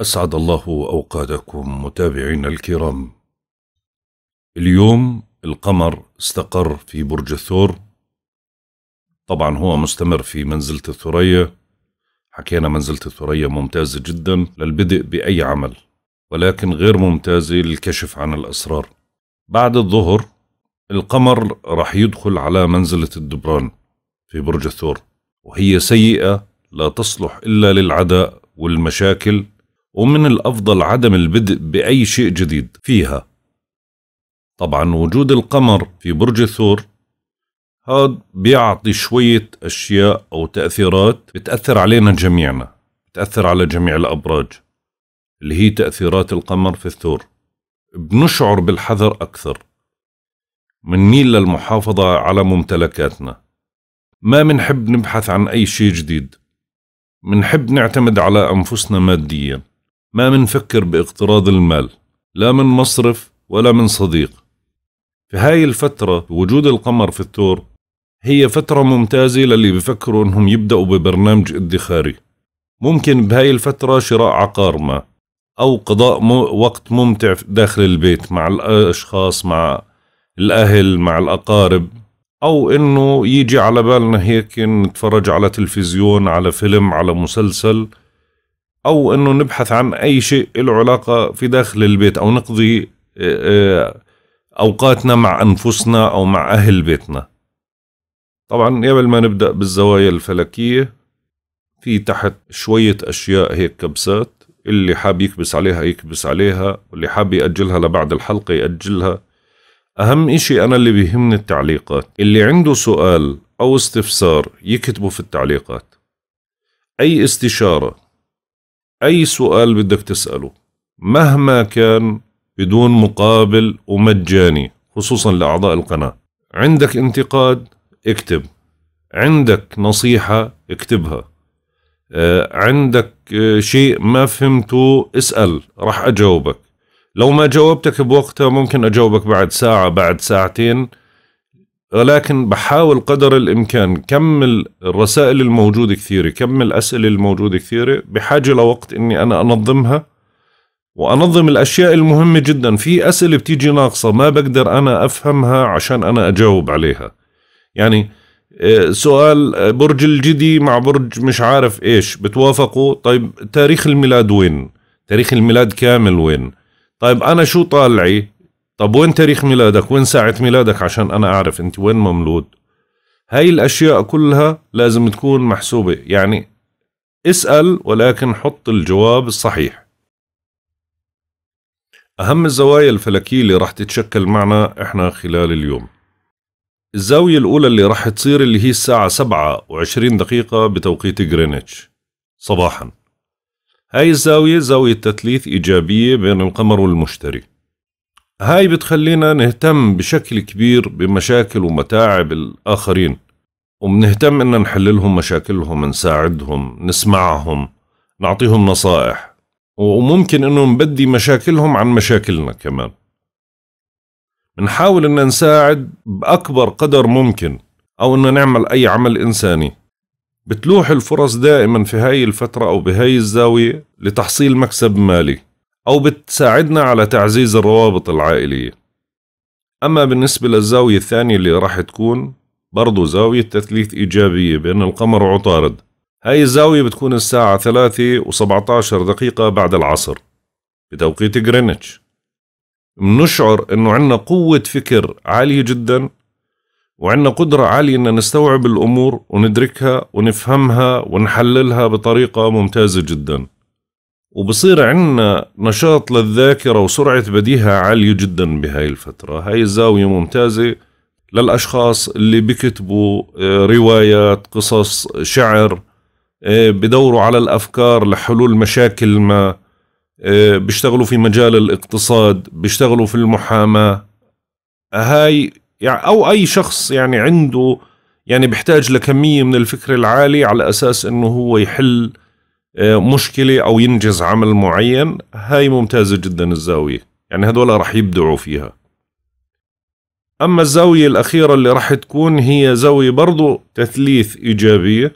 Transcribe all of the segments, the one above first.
أسعد الله أوقاتكم متابعينا الكرام. اليوم القمر استقر في برج الثور. طبعا هو مستمر في منزلة الثريا. حكينا منزلة الثريا ممتازة جدا للبدء بأي عمل، ولكن غير ممتازة للكشف عن الأسرار. بعد الظهر القمر راح يدخل على منزلة الدبران في برج الثور، وهي سيئة لا تصلح إلا للعداء والمشاكل ومن الأفضل عدم البدء بأي شيء جديد فيها طبعا وجود القمر في برج الثور هذا بيعطي شوية أشياء أو تأثيرات بتأثر علينا جميعنا بتأثر على جميع الأبراج اللي هي تأثيرات القمر في الثور بنشعر بالحذر أكثر منميل للمحافظة على ممتلكاتنا ما منحب نبحث عن أي شيء جديد منحب نعتمد على أنفسنا مادياً ما منفكر باقتراض المال لا من مصرف ولا من صديق في هاي الفترة وجود القمر في الثور هي فترة ممتازة للي بفكروا انهم يبدأوا ببرنامج ادخاري ممكن بهاي الفترة شراء عقار ما أو قضاء وقت ممتع داخل البيت مع الأشخاص مع الأهل مع الأقارب أو إنه يجي على بالنا هيك نتفرج على تلفزيون على فيلم على مسلسل او انه نبحث عن اي شيء له علاقه في داخل البيت او نقضي آه، آه، اوقاتنا مع انفسنا او مع اهل بيتنا طبعا قبل ما نبدا بالزوايا الفلكيه في تحت شويه اشياء هيك كبسات اللي حاب يكبس عليها يكبس عليها واللي حاب يأجلها لبعد الحلقة يأجلها أهم إشي أنا اللي بيهمني التعليقات اللي عنده سؤال أو استفسار يكتبه في التعليقات أي استشارة أي سؤال بدك تسأله مهما كان بدون مقابل ومجاني خصوصا لأعضاء القناة عندك انتقاد اكتب عندك نصيحة اكتبها آه، عندك آه، شيء ما فهمته اسأل رح أجاوبك لو ما جاوبتك بوقتها ممكن أجاوبك بعد ساعة بعد ساعتين ولكن بحاول قدر الامكان كم الرسائل الموجوده كثيره كم الاسئله الموجوده كثيره بحاجه لوقت اني انا انظمها وانظم الاشياء المهمه جدا في اسئله بتيجي ناقصه ما بقدر انا افهمها عشان انا اجاوب عليها يعني آه، سؤال آه، برج الجدي مع برج مش عارف ايش بتوافقوا طيب تاريخ الميلاد وين تاريخ الميلاد كامل وين طيب انا شو طالعي طب وين تاريخ ميلادك وين ساعة ميلادك عشان أنا أعرف أنت وين مملود هاي الأشياء كلها لازم تكون محسوبة يعني اسأل ولكن حط الجواب الصحيح أهم الزوايا الفلكية اللي راح تتشكل معنا إحنا خلال اليوم الزاوية الأولى اللي راح تصير اللي هي الساعة سبعة وعشرين دقيقة بتوقيت غرينتش صباحا هاي الزاوية زاوية تثليث إيجابية بين القمر والمشتري هاي بتخلينا نهتم بشكل كبير بمشاكل ومتاعب الآخرين ومنهتم إن نحللهم مشاكلهم نساعدهم نسمعهم نعطيهم نصائح وممكن إنه نبدي مشاكلهم عن مشاكلنا كمان بنحاول إن نساعد بأكبر قدر ممكن أو إن نعمل أي عمل إنساني بتلوح الفرص دائما في هاي الفترة أو بهاي الزاوية لتحصيل مكسب مالي أو بتساعدنا على تعزيز الروابط العائلية أما بالنسبة للزاوية الثانية اللي راح تكون برضو زاوية تثليث إيجابية بين القمر وعطارد هاي الزاوية بتكون الساعة ثلاثة و عشر دقيقة بعد العصر بتوقيت غرينتش منشعر انه عندنا قوة فكر عالية جدا وعندنا قدرة عالية ان نستوعب الامور وندركها ونفهمها ونحللها بطريقة ممتازة جداً وبصير عندنا نشاط للذاكرة وسرعة بديهة عالية جدا بهاي الفترة هاي الزاوية ممتازة للأشخاص اللي بكتبوا آه، روايات قصص شعر آه، بدوروا على الأفكار لحلول مشاكل ما آه، بيشتغلوا في مجال الاقتصاد بيشتغلوا في المحاماة هاي يعني، أو أي شخص يعني عنده يعني بيحتاج لكمية من الفكر العالي على أساس أنه هو يحل مشكلة أو ينجز عمل معين هاي ممتازة جدا الزاوية يعني هذول رح يبدعوا فيها أما الزاوية الأخيرة اللي رح تكون هي زاوية برضو تثليث إيجابية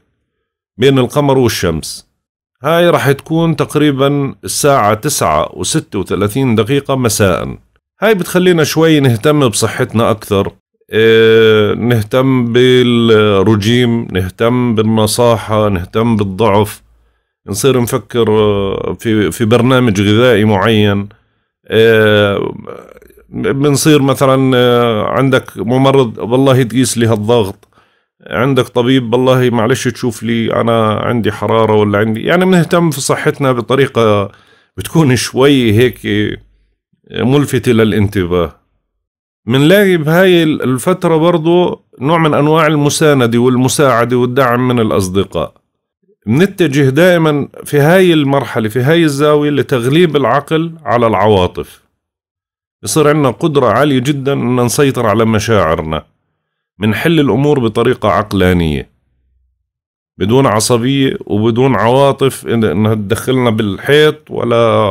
بين القمر والشمس هاي رح تكون تقريبا الساعة تسعة وستة وثلاثين دقيقة مساء هاي بتخلينا شوي نهتم بصحتنا أكثر اه نهتم بالرجيم نهتم بالنصاحة نهتم بالضعف نصير نفكر آه، في في برنامج غذائي معين آه، بنصير مثلا آه، عندك ممرض والله تقيس لي هالضغط عندك طبيب والله معلش تشوف لي انا عندي حراره ولا عندي يعني بنهتم في صحتنا بطريقه بتكون شوي هيك ملفتة للانتباه بنلاقي بهاي الفترة برضو نوع من أنواع المساندة والمساعدة والدعم من الأصدقاء منتجه دائما في هاي المرحلة في هاي الزاوية لتغليب العقل على العواطف بصير عندنا قدرة عالية جدا أن نسيطر على مشاعرنا حل الأمور بطريقة عقلانية بدون عصبية وبدون عواطف انها تدخلنا بالحيط ولا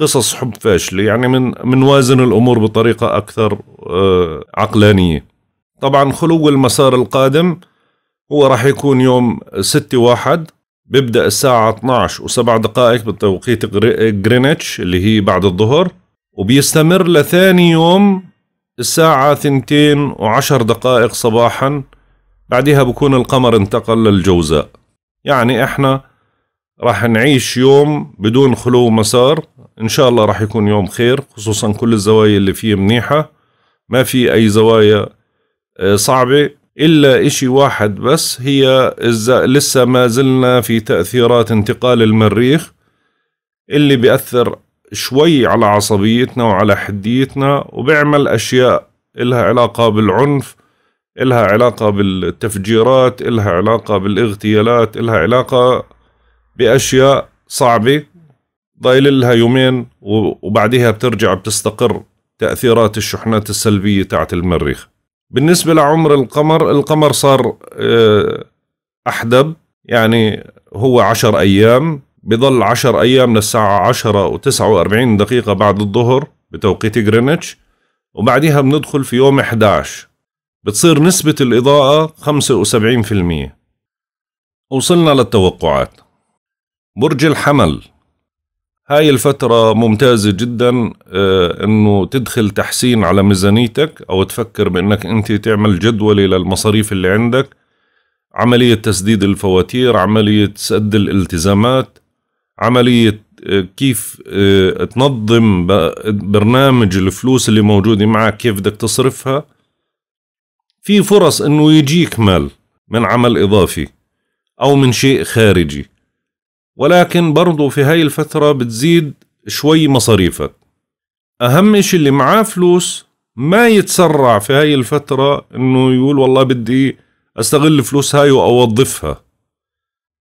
قصص حب فاشلة يعني من منوازن الأمور بطريقة أكثر آه، عقلانية طبعا خلو المسار القادم هو راح يكون يوم 6 واحد بيبدأ الساعة 12 وسبع دقائق بتوقيت جرينتش اللي هي بعد الظهر وبيستمر لثاني يوم الساعة 2 وعشر دقائق صباحا بعدها بكون القمر انتقل للجوزاء يعني احنا راح نعيش يوم بدون خلو مسار ان شاء الله راح يكون يوم خير خصوصا كل الزوايا اللي فيه منيحة ما في اي زوايا آه، صعبة إلا إشي واحد بس هي لسه ما زلنا في تأثيرات انتقال المريخ اللي بيأثر شوي على عصبيتنا وعلى حديتنا وبيعمل أشياء إلها علاقة بالعنف إلها علاقة بالتفجيرات إلها علاقة بالاغتيالات إلها علاقة بأشياء صعبة ضايل لها يومين وبعدها بترجع بتستقر تأثيرات الشحنات السلبية تاعت المريخ بالنسبة لعمر القمر القمر صار آه، أحدب يعني هو عشر أيام بضل عشر أيام للساعة عشرة وتسعة وأربعين دقيقة بعد الظهر بتوقيت غرينتش وبعديها بندخل في يوم 11 بتصير نسبة الإضاءة 75% وصلنا للتوقعات برج الحمل هاي الفترة ممتازة جدا آه، انه تدخل تحسين على ميزانيتك او تفكر بانك انت تعمل جدولة للمصاريف اللي عندك عملية تسديد الفواتير عملية سد الالتزامات عملية آه، كيف آه، تنظم برنامج الفلوس اللي موجودة معك كيف بدك تصرفها في فرص انه يجيك مال من عمل اضافي او من شيء خارجي ولكن برضو في هاي الفترة بتزيد شوي مصاريفك أهم إشي اللي معاه فلوس ما يتسرع في هاي الفترة إنه يقول والله بدي أستغل الفلوس هاي وأوظفها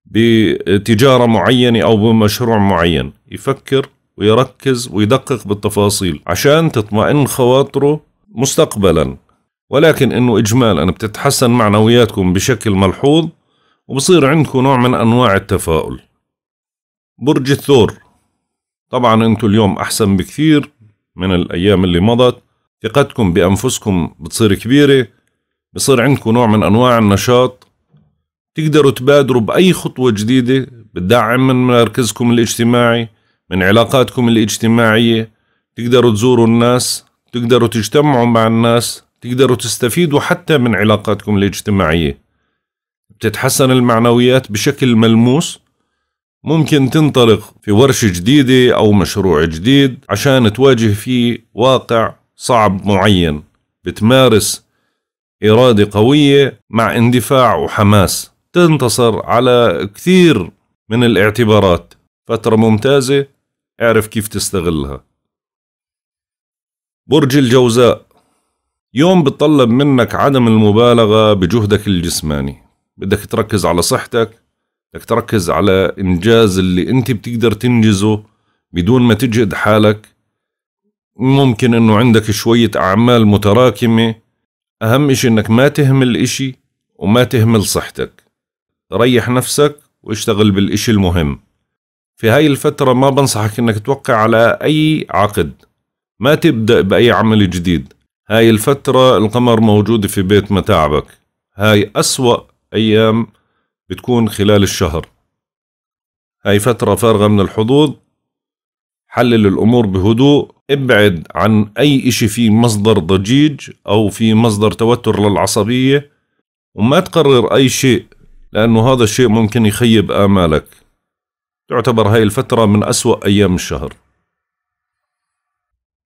بتجارة معينة أو بمشروع معين يفكر ويركز ويدقق بالتفاصيل عشان تطمئن خواطره مستقبلا ولكن انه اجمالا بتتحسن معنوياتكم بشكل ملحوظ وبصير عندكم نوع من انواع التفاؤل برج الثور طبعا انتوا اليوم احسن بكثير من الايام اللي مضت ثقتكم بانفسكم بتصير كبيره بصير عندكم نوع من انواع النشاط تقدروا تبادروا باي خطوه جديده بتدعم من مركزكم الاجتماعي من علاقاتكم الاجتماعيه تقدروا تزوروا الناس تقدروا تجتمعوا مع الناس تقدروا تستفيدوا حتى من علاقاتكم الاجتماعيه بتتحسن المعنويات بشكل ملموس ممكن تنطلق في ورشة جديدة أو مشروع جديد عشان تواجه فيه واقع صعب معين بتمارس إرادة قوية مع اندفاع وحماس تنتصر على كثير من الاعتبارات فترة ممتازة اعرف كيف تستغلها برج الجوزاء يوم بتطلب منك عدم المبالغة بجهدك الجسماني بدك تركز على صحتك بدك تركز على انجاز اللي انت بتقدر تنجزه بدون ما تجهد حالك ممكن انه عندك شوية اعمال متراكمة اهم اشي انك ما تهمل اشي وما تهمل صحتك ريح نفسك واشتغل بالاشي المهم في هاي الفترة ما بنصحك انك توقع على اي عقد ما تبدأ بأي عمل جديد هاي الفترة القمر موجود في بيت متاعبك هاي أسوأ أيام بتكون خلال الشهر هاي فترة فارغة من الحظوظ حلل الأمور بهدوء ابعد عن أي إشي في مصدر ضجيج أو في مصدر توتر للعصبية وما تقرر أي شيء لأنه هذا الشيء ممكن يخيب آمالك تعتبر هاي الفترة من أسوأ أيام الشهر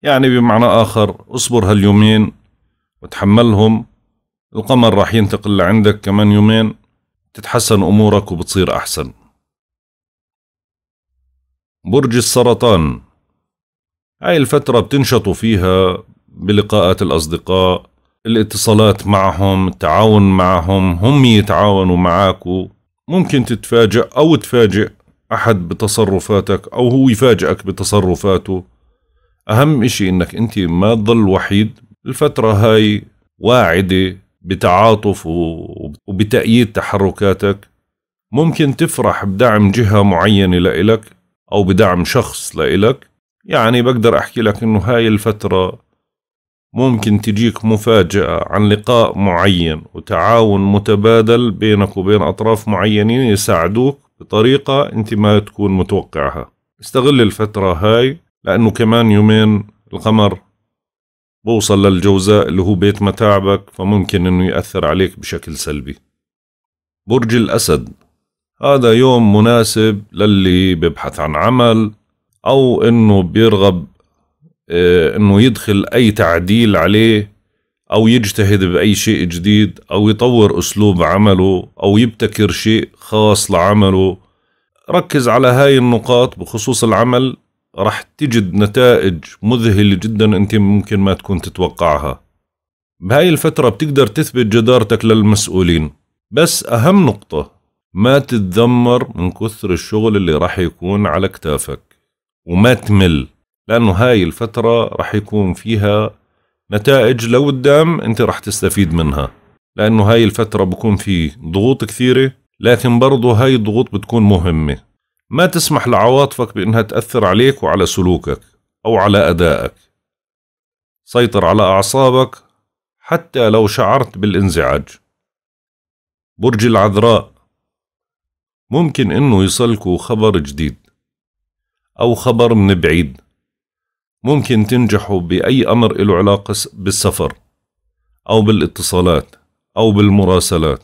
يعني بمعنى آخر اصبر هاليومين وتحملهم القمر راح ينتقل لعندك كمان يومين تتحسن أمورك وبتصير أحسن برج السرطان هاي الفترة بتنشطوا فيها بلقاءات الأصدقاء الاتصالات معهم التعاون معهم هم يتعاونوا معاكوا ممكن تتفاجئ أو تفاجئ أحد بتصرفاتك أو هو يفاجئك بتصرفاته أهم إشي إنك أنت ما تظل وحيد الفترة هاي واعدة بتعاطف وبتأييد تحركاتك ممكن تفرح بدعم جهة معينة لإلك أو بدعم شخص لإلك يعني بقدر أحكي لك إنه هاي الفترة ممكن تجيك مفاجأة عن لقاء معين وتعاون متبادل بينك وبين أطراف معينين يساعدوك بطريقة أنت ما تكون متوقعها استغل الفترة هاي لأنه كمان يومين القمر بوصل للجوزاء اللي هو بيت متاعبك فممكن انه يأثر عليك بشكل سلبي برج الأسد هذا يوم مناسب للي بيبحث عن عمل أو إنه بيرغب آه، إنه يدخل أي تعديل عليه أو يجتهد بأي شيء جديد أو يطور أسلوب عمله أو يبتكر شيء خاص لعمله ركز على هاي النقاط بخصوص العمل رح تجد نتائج مذهلة جدا أنت ممكن ما تكون تتوقعها بهاي الفترة بتقدر تثبت جدارتك للمسؤولين بس أهم نقطة ما تتذمر من كثر الشغل اللي راح يكون على كتافك وما تمل لأنه هاي الفترة راح يكون فيها نتائج لقدام أنت راح تستفيد منها لأنه هاي الفترة بكون في ضغوط كثيرة لكن برضو هاي الضغوط بتكون مهمة ما تسمح لعواطفك بأنها تأثر عليك وعلى سلوكك أو على أدائك سيطر على أعصابك حتى لو شعرت بالانزعاج برج العذراء ممكن إنه يصلكوا خبر جديد أو خبر من بعيد ممكن تنجحوا بأي أمر له علاقة بالسفر أو بالاتصالات أو بالمراسلات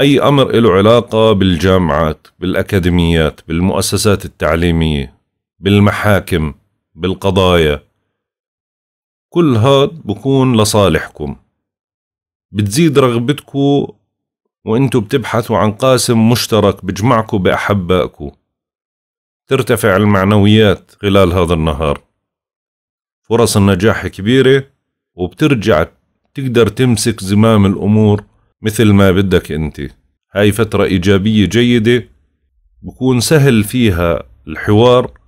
أي أمر له علاقة بالجامعات بالأكاديميات بالمؤسسات التعليمية بالمحاكم بالقضايا كل هاد بكون لصالحكم بتزيد رغبتكو وانتو بتبحثوا عن قاسم مشترك بجمعكو بأحبائكو ترتفع المعنويات خلال هذا النهار فرص النجاح كبيرة وبترجع تقدر تمسك زمام الأمور مثل ما بدك انت هاي فترة إيجابية جيدة بكون سهل فيها الحوار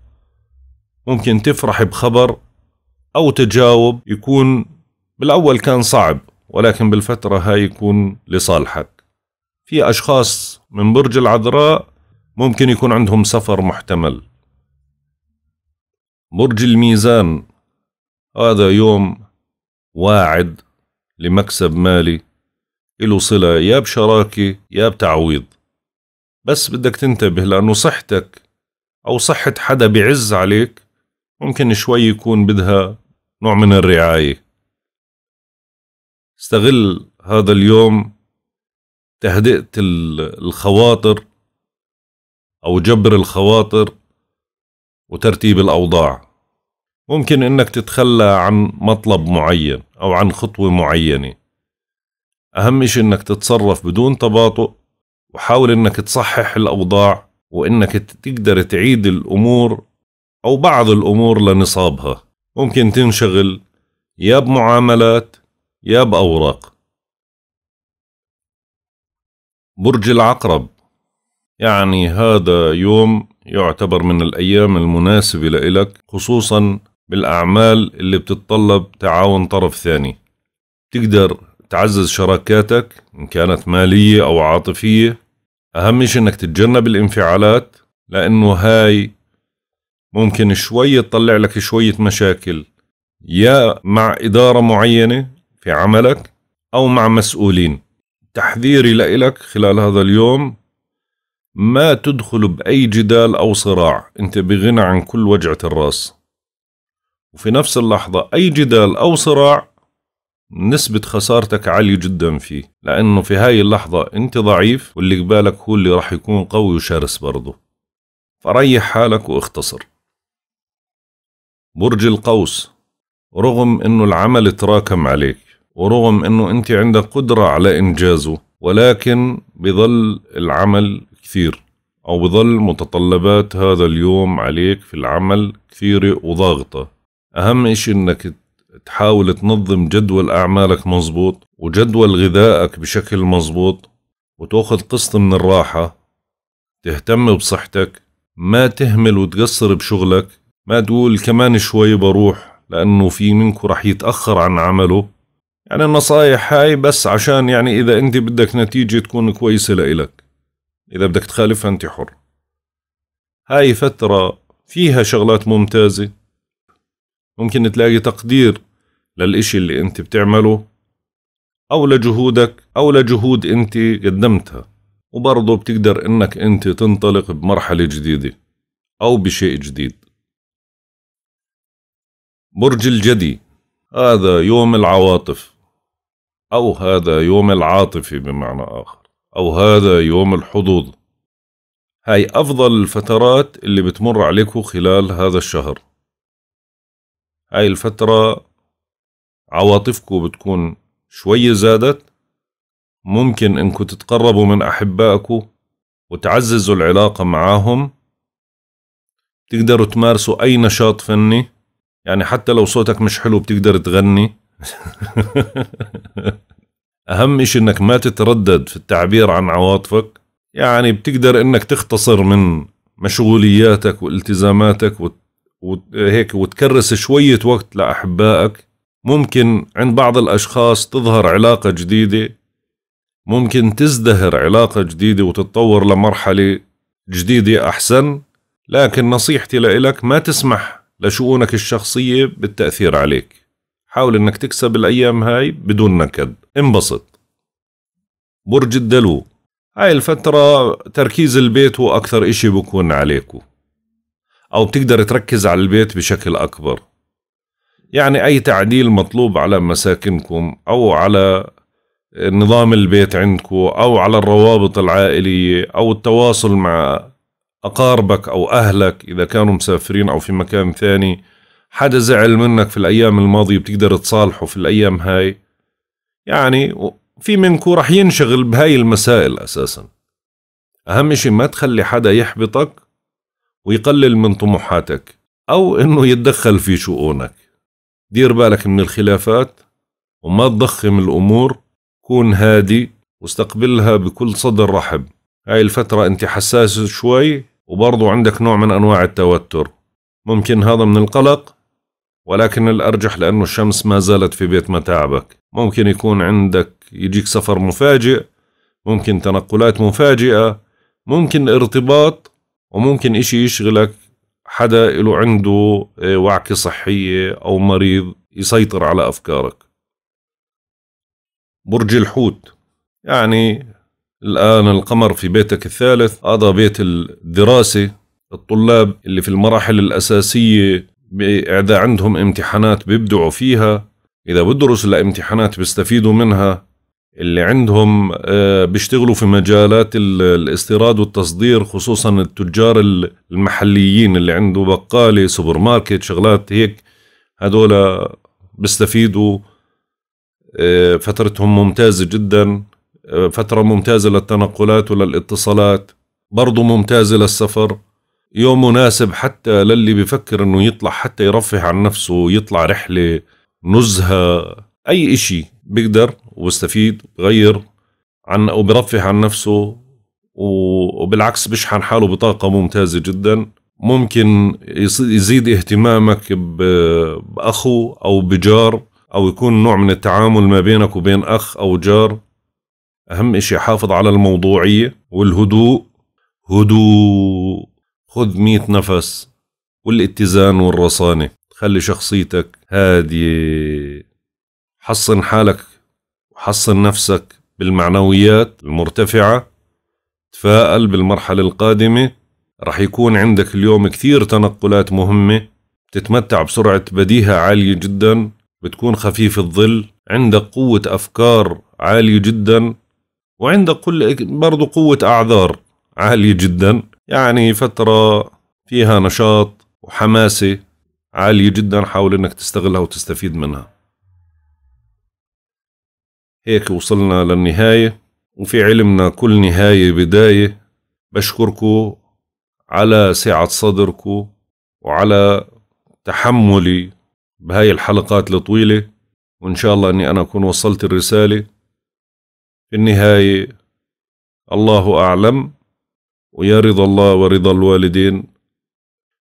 ممكن تفرح بخبر أو تجاوب يكون بالأول كان صعب ولكن بالفترة هاي يكون لصالحك في أشخاص من برج العذراء ممكن يكون عندهم سفر محتمل برج الميزان هذا يوم واعد لمكسب مالي له صلة يا بشراكة يا بتعويض بس بدك تنتبه لأنه صحتك أو صحة حدا بعز عليك ممكن شوي يكون بدها نوع من الرعاية استغل هذا اليوم تهدئة الخواطر أو جبر الخواطر وترتيب الأوضاع ممكن إنك تتخلى عن مطلب معين أو عن خطوة معينة أهم شيء إنك تتصرف بدون تباطؤ وحاول إنك تصحح الأوضاع وإنك تقدر تعيد الأمور أو بعض الأمور لنصابها ممكن تنشغل يا بمعاملات يا بأوراق برج العقرب يعني هذا يوم يعتبر من الأيام المناسبة لإلك خصوصا بالأعمال اللي بتتطلب تعاون طرف ثاني تقدر تعزز شراكاتك إن كانت مالية أو عاطفية أهم شيء إنك تتجنب الانفعالات لأنه هاي ممكن شوي تطلع لك شوية مشاكل يا مع إدارة معينة في عملك أو مع مسؤولين تحذيري لإلك خلال هذا اليوم ما تدخل بأي جدال أو صراع أنت بغنى عن كل وجعة الراس وفي نفس اللحظة أي جدال أو صراع نسبة خسارتك عالية جدا فيه لأنه في هاي اللحظة أنت ضعيف واللي قبالك هو اللي راح يكون قوي وشرس برضه فريح حالك واختصر برج القوس رغم أنه العمل تراكم عليك ورغم أنه أنت عندك قدرة على إنجازه ولكن بظل العمل كثير أو بظل متطلبات هذا اليوم عليك في العمل كثيرة وضاغطة أهم إشي أنك تحاول تنظم جدول أعمالك مزبوط وجدول غذائك بشكل مزبوط وتاخذ قسط من الراحة تهتم بصحتك ما تهمل وتقصر بشغلك ما تقول كمان شوي بروح لأنه في منك رح يتأخر عن عمله يعني النصايح هاي بس عشان يعني إذا أنت بدك نتيجة تكون كويسة لإلك إذا بدك تخالفها أنت حر هاي فترة فيها شغلات ممتازة ممكن تلاقي تقدير للإشي اللي أنت بتعمله أو لجهودك أو لجهود أنت قدمتها وبرضه بتقدر أنك أنت تنطلق بمرحلة جديدة أو بشيء جديد برج الجدي هذا يوم العواطف أو هذا يوم العاطفة بمعنى آخر أو هذا يوم الحظوظ هاي أفضل الفترات اللي بتمر عليكم خلال هذا الشهر هاي الفترة عواطفكم بتكون شوي زادت ممكن انكم تتقربوا من أحبائكم وتعززوا العلاقة معاهم بتقدروا تمارسوا أي نشاط فني يعني حتى لو صوتك مش حلو بتقدر تغني أهم إشي إنك ما تتردد في التعبير عن عواطفك يعني بتقدر إنك تختصر من مشغولياتك والتزاماتك وهيك وت... وتكرس شوية وقت لأحبائك ممكن عند بعض الأشخاص تظهر علاقة جديدة ممكن تزدهر علاقة جديدة وتتطور لمرحلة جديدة أحسن لكن نصيحتي لإلك ما تسمح لشؤونك الشخصية بالتأثير عليك حاول إنك تكسب الأيام هاي بدون نكد انبسط برج الدلو هاي الفترة تركيز البيت هو أكثر إشي بكون عليكو أو بتقدر تركز على البيت بشكل أكبر يعني أي تعديل مطلوب على مساكنكم أو على نظام البيت عندكم أو على الروابط العائلية أو التواصل مع أقاربك أو أهلك إذا كانوا مسافرين أو في مكان ثاني حدا زعل منك في الأيام الماضية بتقدر تصالحه في الأيام هاي يعني في منكم رح ينشغل بهاي المسائل أساسا أهم شيء ما تخلي حدا يحبطك ويقلل من طموحاتك أو إنه يتدخل في شؤونك دير بالك من الخلافات وما تضخم الأمور كون هادي واستقبلها بكل صدر رحب هاي الفترة أنت حساس شوي وبرضو عندك نوع من أنواع التوتر ممكن هذا من القلق ولكن الأرجح لأنه الشمس ما زالت في بيت متاعبك ممكن يكون عندك يجيك سفر مفاجئ ممكن تنقلات مفاجئة ممكن ارتباط وممكن إشي يشغلك حدا له عنده آه، وعكة صحية أو مريض يسيطر على أفكارك برج الحوت يعني الآن القمر في بيتك الثالث هذا بيت الدراسة الطلاب اللي في المراحل الأساسية إذا عندهم امتحانات بيبدعوا فيها إذا بدرسوا لامتحانات بيستفيدوا منها اللي عندهم آه، بيشتغلوا في مجالات الاستيراد والتصدير خصوصا التجار المحليين اللي عنده بقالة سوبر ماركت شغلات هيك هدول بيستفيدوا آه، فترتهم ممتازة جدا آه، فترة ممتازة للتنقلات وللاتصالات برضو ممتازة للسفر يوم مناسب حتى للي بفكر انه يطلع حتى يرفه عن نفسه يطلع رحلة نزهة اي اشي بيقدر ويستفيد بغير عن او برفه عن نفسه وبالعكس بشحن حاله بطاقه ممتازه جدا ممكن يزيد اهتمامك باخو او بجار او يكون نوع من التعامل ما بينك وبين اخ او جار اهم اشي حافظ على الموضوعيه والهدوء هدوء خذ مئة نفس والاتزان والرصانه خلي شخصيتك هاديه حصن حالك وحصن نفسك بالمعنويات المرتفعة تفائل بالمرحلة القادمة رح يكون عندك اليوم كثير تنقلات مهمة تتمتع بسرعة بديهة عالية جدا بتكون خفيف الظل عندك قوة أفكار عالية جدا وعندك كل برضو قوة أعذار عالية جدا يعني فترة فيها نشاط وحماسة عالية جدا حاول انك تستغلها وتستفيد منها هيك وصلنا للنهاية وفي علمنا كل نهاية بداية بشكركم على سعة صدركم وعلى تحملي بهاي الحلقات الطويلة وإن شاء الله أني أنا أكون وصلت الرسالة في النهاية الله أعلم ويا رضا الله ورضا الوالدين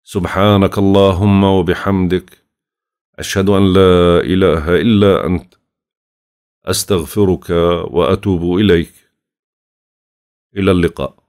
سبحانك اللهم وبحمدك أشهد أن لا إله إلا أنت استغفرك واتوب اليك الى اللقاء